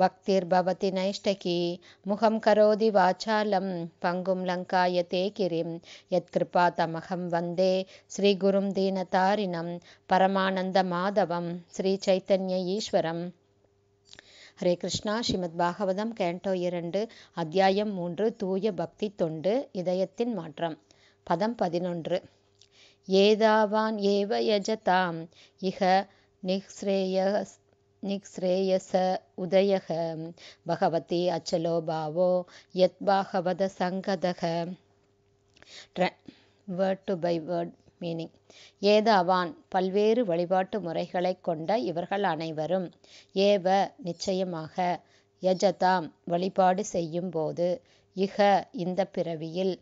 பக்திர்பவதி நைஷ்டகி முகம் கரோதி வாச்சாலம் பங்கும் தேகிரிம் யத் கிருபா தமகம் வந்தே ஸ்ரீ ஸ்ரீகுரும் தாரிணம் பரமானந்த மாதவம் ஸ்ரீ சைத்தன்ய ஈஸ்வரம் ஹரே கிருஷ்ணா ஸ்ரீமத் பாகவதம் கேண்டோ இரண்டு அத்தியாயம் மூன்று தூய பக்தி தொண்டு இதயத்தின் மாற்றம் பதம் பதினொன்று ஏதாவான் ஏவ யஜதாம் இக நிஸ்ரேயஸ் நிக்ஸ்ரேயச உதயக பகவதி அச்சலோ பாவோ யத் பாகவத சங்கதக word to by word meaning ஏதாவான் பல்வேறு வழிபாட்டு முறைகளை கொண்ட இவர்கள் அனைவரும் ஏவ நிச்சயமாக யஜதாம் வழிபாடு செய்யும் போது இக இந்த பிறவியில்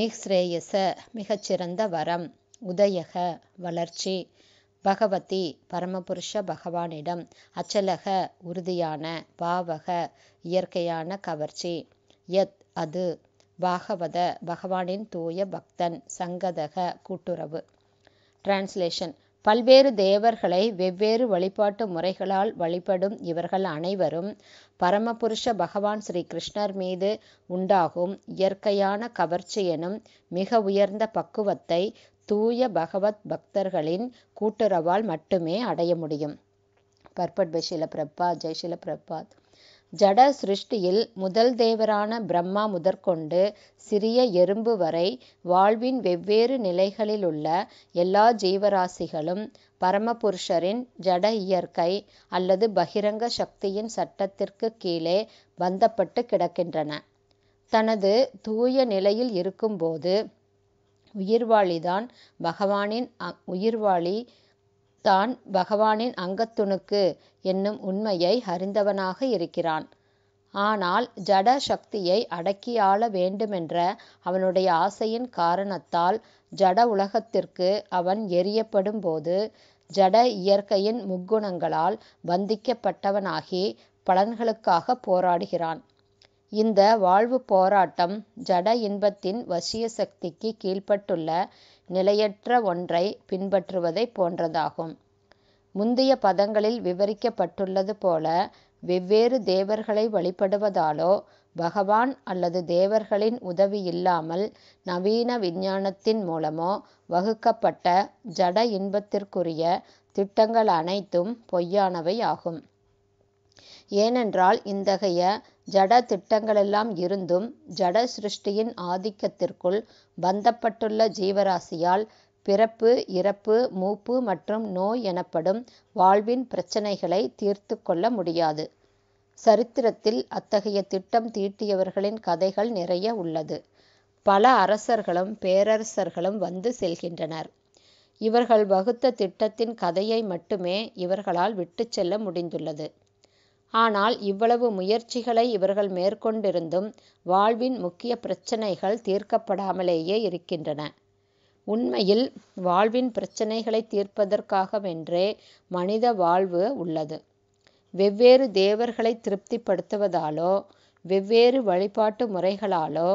நிக்ஸ்ரேயச மிகச்சிறந்த வரம் உதயக வளர்ச்சி பகவதி பரமபுருஷ பகவானிடம் அச்சலக உறுதியான பாவக இயற்கையான கவர்ச்சி யத் அது பாகவத பகவானின் தூய பக்தன் சங்கதக கூட்டுறவு டிரான்ஸ்லேஷன் பல்வேறு தேவர்களை வெவ்வேறு வழிபாட்டு முறைகளால் வழிபடும் இவர்கள் அனைவரும் பரமபுருஷ பகவான் ஸ்ரீ கிருஷ்ணர் மீது உண்டாகும் இயற்கையான கவர்ச்சி எனும் மிக உயர்ந்த பக்குவத்தை தூய பகவத் பக்தர்களின் கூட்டுறவால் மட்டுமே அடைய முடியும் பர்பட் பைஷில ஷில பிரபாத் ஜெய்ஷில பிரபாத் ஜட சிருஷ்டியில் முதல் தேவரான பிரம்மா முதற்கொண்டு சிறிய எறும்பு வரை வாழ்வின் வெவ்வேறு நிலைகளில் உள்ள எல்லா ஜீவராசிகளும் பரமபுருஷரின் ஜட இயற்கை அல்லது பகிரங்க சக்தியின் சட்டத்திற்கு கீழே வந்தப்பட்டு கிடக்கின்றன தனது தூய நிலையில் இருக்கும்போது உயிர்வாளிதான் பகவானின் உயிர்வாளி தான் பகவானின் அங்கத்துணுக்கு என்னும் உண்மையை அறிந்தவனாக இருக்கிறான். ஆனால் ஜட சக்தியை அடக்கியாள வேண்டுமென்ற அவனுடைய ஆசையின் காரணத்தால் ஜட உலகத்திற்கு அவன் எரியப்படும் போது ஜட இயற்கையின் முக்குணங்களால் பந்திக்கப்பட்டவனாகி பலன்களுக்காகப் போராடுகிறான். இந்த வாழ்வுப் போராட்டம் ஜட இன்பத்தின் வசிய சக்திக்கு கீழ்ப்பட்டுள்ள நிலையற்ற ஒன்றை பின்பற்றுவதைப் போன்றதாகும். முந்தைய பதங்களில் விவரிக்கப்பட்டுள்ளது போல வெவ்வேறு தேவர்களை வழிபடுவதாலோ பகவான் அல்லது தேவர்களின் உதவி இல்லாமல் நவீன விஞ்ஞானத்தின் மூலமோ வகுக்கப்பட்ட ஜட இன்பத்திற்குரிய திட்டங்கள் அனைத்தும் பொய்யானவை ஆகும். ஏனென்றால் இந்தகைய ஜட திட்டங்களெல்லாம் இருந்தும் ஜட சிருஷ்டியின் ஆதிக்கத்திற்குள் பந்தப்பட்டுள்ள ஜீவராசியால் பிறப்பு இறப்பு மூப்பு மற்றும் நோய் எனப்படும் வாழ்வின் பிரச்சினைகளை தீர்த்து கொள்ள முடியாது. சரித்திரத்தில் அத்தகைய திட்டம் தீட்டியவர்களின் கதைகள் நிறைய உள்ளது. பல அரசர்களும் பேரரசர்களும் வந்து செல்கின்றனர். இவர்கள் வகுத்த திட்டத்தின் கதையை மட்டுமே இவர்களால் விட்டு செல்ல முடிந்துள்ளது. ஆனால் இவ்வளவு முயற்சிகளை இவர்கள் மேற்கொண்டிருந்தும் வாழ்வின் முக்கிய பிரச்சினைகள் தீர்க்கப்படாமலேயே இருக்கின்றன. உண்மையில் வாழ்வின் பிரச்சனைகளை தீர்ப்பதற்காகவென்றே மனித வாழ்வு உள்ளது. வெவ்வேறு தேவர்களை திருப்திப்படுத்துவதாலோ வெவ்வேறு வழிபாட்டு முறைகளாலோ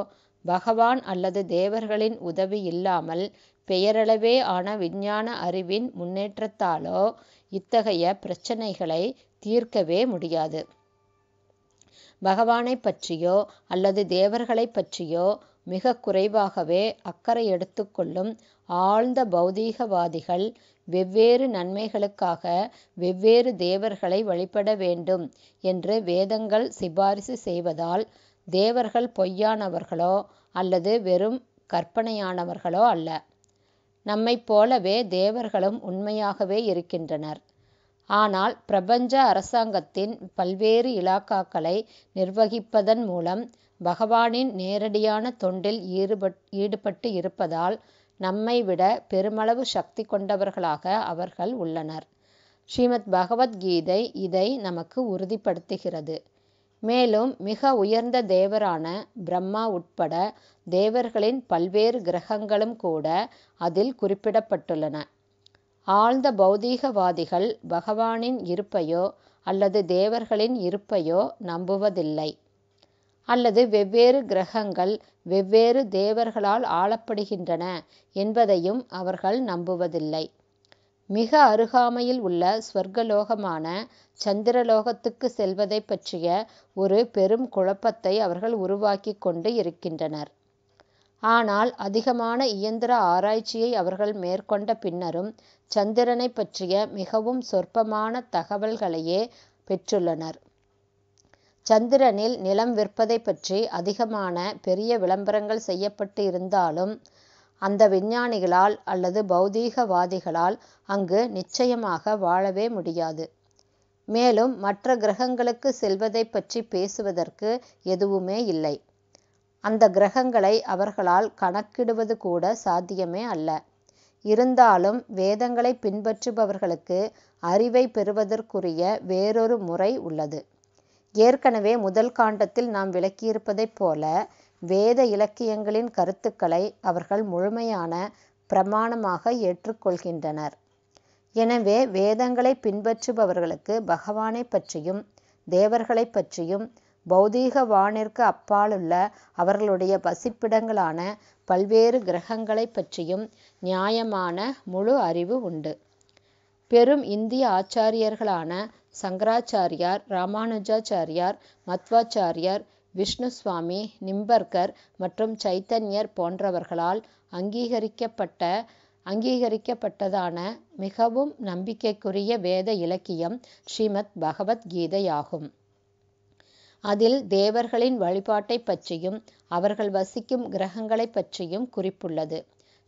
பகவான் அல்லது தேவர்களின் உதவி இல்லாமல் பெயரளவே ஆன விஞ்ஞான அறிவின் முன்னேற்றத்தாலோ இத்தகைய பிரச்சனைகளை தீர்க்கவே முடியாது பகவானை பற்றியோ அல்லது தேவர்களை பற்றியோ மிக குறைவாகவே அக்கறை எடுத்துக்கொள்ளும் ஆழ்ந்த பௌதீகவாதிகள் வெவ்வேறு நன்மைகளுக்காக வெவ்வேறு தேவர்களை வழிபட வேண்டும் என்று வேதங்கள் சிபாரிசு செய்வதால் தேவர்கள் பொய்யானவர்களோ அல்லது வெறும் கற்பனையானவர்களோ அல்ல நம்மைப் போலவே தேவர்களும் உண்மையாகவே இருக்கின்றனர். ஆனால் பிரபஞ்ச அரசாங்கத்தின் பல்வேறு இலாக்காக்களை நிர்வகிப்பதன் மூலம் பகவானின் நேரடியான தொண்டில் ஈடுபட் ஈடுபட்டு இருப்பதால் நம்மை விட பெருமளவு சக்தி கொண்டவர்களாக அவர்கள் உள்ளனர். ஸ்ரீமத் பகவத்கீதை இதை நமக்கு உறுதிப்படுத்துகிறது. மேலும் மிக உயர்ந்த தேவரான பிரம்மா உட்பட தேவர்களின் பல்வேறு கிரகங்களும் கூட அதில் குறிப்பிடப்பட்டுள்ளன. ஆழ்ந்த பௌதீகவாதிகள் பகவானின் இருப்பையோ அல்லது தேவர்களின் இருப்பையோ நம்புவதில்லை. அல்லது வெவ்வேறு கிரகங்கள் வெவ்வேறு தேவர்களால் ஆளப்படுகின்றன என்பதையும் அவர்கள் நம்புவதில்லை. மிக அருகாமையில் உள்ள ஸ்வர்கலோகமான சந்திரலோகத்துக்கு செல்வதைப் பற்றிய ஒரு பெரும் குழப்பத்தை அவர்கள் உருவாக்கி கொண்டு இருக்கின்றனர். ஆனால் அதிகமான இயந்திர ஆராய்ச்சியை அவர்கள் மேற்கொண்ட பின்னரும் சந்திரனைப் பற்றிய மிகவும் சொற்பமான தகவல்களையே பெற்றுள்ளனர். சந்திரனில் நிலம் விற்பதைப் பற்றி அதிகமான பெரிய விளம்பரங்கள் செய்யப்பட்டு இருந்தாலும் அந்த விஞ்ஞானிகளால் அல்லது பௌதீகவாதிகளால் அங்கு நிச்சயமாக வாழவே முடியாது. மேலும் மற்ற கிரகங்களுக்கு செல்வதைப் பற்றி பேசுவதற்கு எதுவுமே இல்லை. அந்த கிரகங்களை அவர்களால் கணக்கிடுவது கூட சாத்தியமே அல்ல. இருந்தாலும் வேதங்களை பின்பற்றுபவர்களுக்கு அறிவை பெறுவதற்குரிய வேறொரு முறை உள்ளது. ஏற்கனவே முதல் காண்டத்தில் நாம் விளக்கியிருப்பதைப் போல வேத இலக்கியங்களின் கருத்துக்களை அவர்கள் முழுமையான பிரமாணமாக ஏற்றுக்கொள்கின்றனர். எனவே வேதங்களை பின்பற்றுபவர்களுக்கு பகவானை பற்றியும் தேவர்களைப் பற்றியும் பௌதீக வானிற்கு அப்பாலுள்ள அவர்களுடைய வசிப்பிடங்களான பல்வேறு கிரகங்களைப் பற்றியும் நியாயமான முழு அறிவு உண்டு. பெரும் இந்திய ஆச்சாரியர்களான சங்கராச்சாரியார், ராமானுஜாச்சாரியார், மத்வாச்சாரியார், விஷ்ணுசுவாமி நிம்பர்கர் மற்றும் சைத்தன்யர் போன்றவர்களால் அங்கீகரிக்கப்பட்ட அங்கீகரிக்கப்பட்டதான மிகவும் நம்பிக்கைக்குரிய வேத இலக்கியம் ஸ்ரீமத் பகவத்கீதையாகும் அதில் தேவர்களின் வழிபாட்டைப் பற்றியும் அவர்கள் வசிக்கும் கிரகங்களைப் பற்றியும் குறிப்புள்ளது.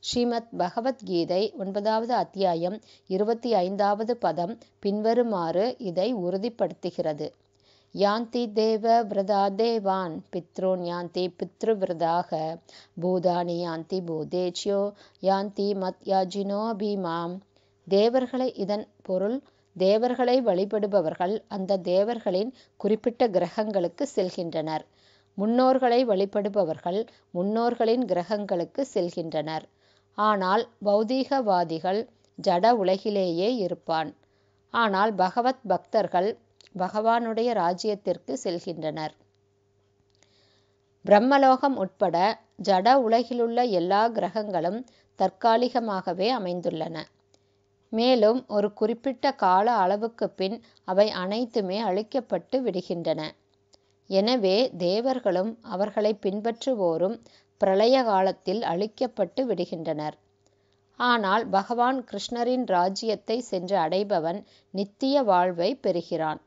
ஸ்ரீமத் பகவத் கீதை ஒன்பதாவது அத்தியாயம் இருபத்தி ஐந்தாவது பதம் பின்வருமாறு இதை உறுதிப்படுத்துகிறது யாந்தி தேவ விரதா தேவான் பித்ரோன் யாந்தி பித்ருவிரதாக பூதானி யாந்தி பூதேச்யோ யாந்தி மத்யாஜினோ பீமாம் தேவர்களை இதன் பொருள் தேவர்களை வழிபடுபவர்கள் அந்த தேவர்களின் குறிப்பிட்ட கிரகங்களுக்கு செல்கின்றனர் முன்னோர்களை வழிபடுபவர்கள் முன்னோர்களின் கிரகங்களுக்கு செல்கின்றனர் ஆனால் பௌதீகவாதிகள் ஜட உலகிலேயே இருப்பான் ஆனால் பகவத் பக்தர்கள் பகவானுடைய ராஜ்யத்திற்கு செல்கின்றனர் பிரம்மலோகம் உட்பட ஜட உலகிலுள்ள எல்லா கிரகங்களும் தற்காலிகமாகவே அமைந்துள்ளன மேலும் ஒரு குறிப்பிட்ட கால அளவுக்கு பின் அவை அனைத்துமே அழிக்கப்பட்டு விடுகின்றன எனவே தேவர்களும் அவர்களை பின்பற்றுவோரும் பிரளய காலத்தில் அழிக்கப்பட்டு விடுகின்றனர் ஆனால் பகவான் கிருஷ்ணரின் ராஜ்யத்தை சென்று அடைபவன் நித்திய வாழ்வை பெறுகிறான்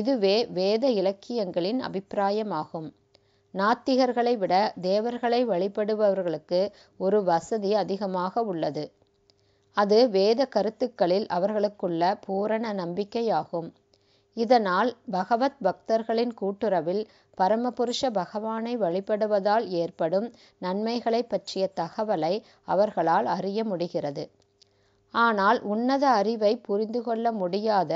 இதுவே வேத இலக்கியங்களின் அபிப்பிராயமாகும். நாத்திகர்களை விட தேவர்களை வழிபடுபவர்களுக்கு ஒரு வசதி அதிகமாக உள்ளது. அது வேத கருத்துக்களில் அவர்களுக்குள்ள பூரண நம்பிக்கையாகும். இதனால் பகவத் பக்தர்களின் கூட்டுறவில் பரமபுருஷ பகவானை வழிபடுவதால் ஏற்படும் நன்மைகளைப் பற்றிய தகவலை அவர்களால் அறிய முடிகிறது. ஆனால் உன்னத அறிவைப் கொள்ள முடியாத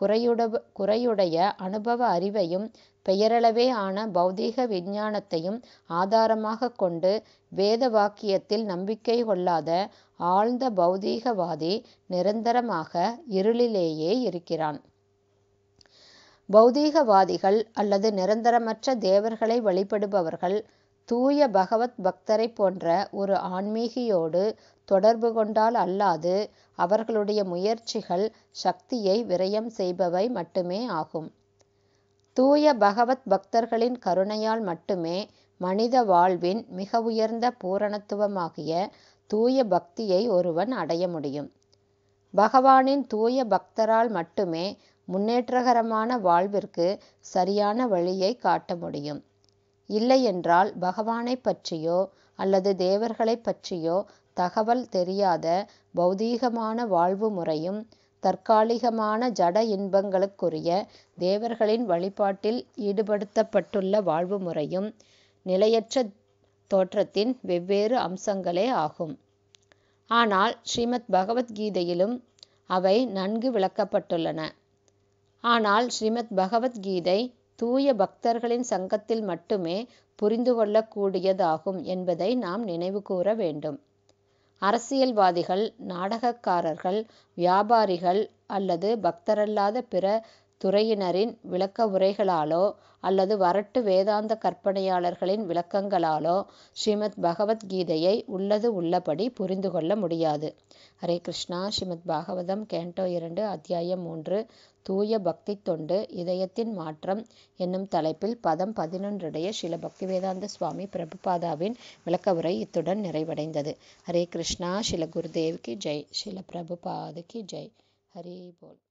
குறையுடப குறையுடைய அனுபவ அறிவையும் பெயரளவே ஆன பௌதீக விஞ்ஞானத்தையும் ஆதாரமாக கொண்டு வேத வாக்கியத்தில் நம்பிக்கை கொள்ளாத ஆழ்ந்த பௌதீகவாதி நிரந்தரமாக இருளிலேயே இருக்கிறான். பௌதீகவாதிகள் அல்லது நிரந்தரமற்ற தேவர்களை வழிபடுபவர்கள் தூய பகவத் பக்தரைப் போன்ற ஒரு ஆன்மீகியோடு தொடர்பு கொண்டால் அல்லாது அவர்களுடைய முயற்சிகள் சக்தியை விரயம் செய்பவை மட்டுமே ஆகும். தூய பகவத் பக்தர்களின் கருணையால் மட்டுமே மனித வாழ்வின் மிக உயர்ந்த பூரணத்துவமாகிய தூய பக்தியை ஒருவன் அடைய முடியும். பகவானின் தூய பக்தரால் மட்டுமே முன்னேற்றகரமான வாழ்விற்கு சரியான வழியை காட்ட முடியும். இல்லையென்றால் பகவானைப் பற்றியோ அல்லது தேவர்களைப் பற்றியோ தகவல் தெரியாத பௌதீகமான வாழ்வு முறையும் தற்காலிகமான ஜட இன்பங்களுக்குரிய தேவர்களின் வழிபாட்டில் ஈடுபடுத்தப்பட்டுள்ள வாழ்வு முறையும் நிலையற்ற தோற்றத்தின் வெவ்வேறு அம்சங்களே ஆகும். ஆனால் ஸ்ரீமத் பகவத்கீதையிலும் அவை நன்கு விளக்கப்பட்டுள்ளன. ஆனால் ஸ்ரீமத் பகவத்கீதை தூய பக்தர்களின் சங்கத்தில் மட்டுமே புரிந்து கொள்ளக்கூடியதாகும் என்பதை நாம் நினைவுகூர வேண்டும். அரசியல்வாதிகள், நாடகக்காரர்கள், வியாபாரிகள் அல்லது பக்தரல்லாத பிற துறையினரின் விளக்க உரைகளாலோ அல்லது வரட்டு வேதாந்த கற்பனையாளர்களின் விளக்கங்களாலோ ஸ்ரீமத் பகவத் கீதையை உள்ளது உள்ளபடி புரிந்து கொள்ள முடியாது. ஹரே கிருஷ்ணா ஸ்ரீமத் பாகவதம் கேண்டோ இரண்டு அத்தியாயம் மூன்று தூய பக்தி தொண்டு இதயத்தின் மாற்றம் என்னும் தலைப்பில் பதம் பதினொன்றுடைய ஸ்ரீல பக்திவேதாந்த சுவாமி பிரபுபாதாவின் விளக்கவுரை இத்துடன் நிறைவடைந்தது ஹரே கிருஷ்ணா ஸ்ரீல குருதேவ்கி ஜெய் ஸ்ரீல பிரபுபாதுக்கு ஜெய் ஹரி போல்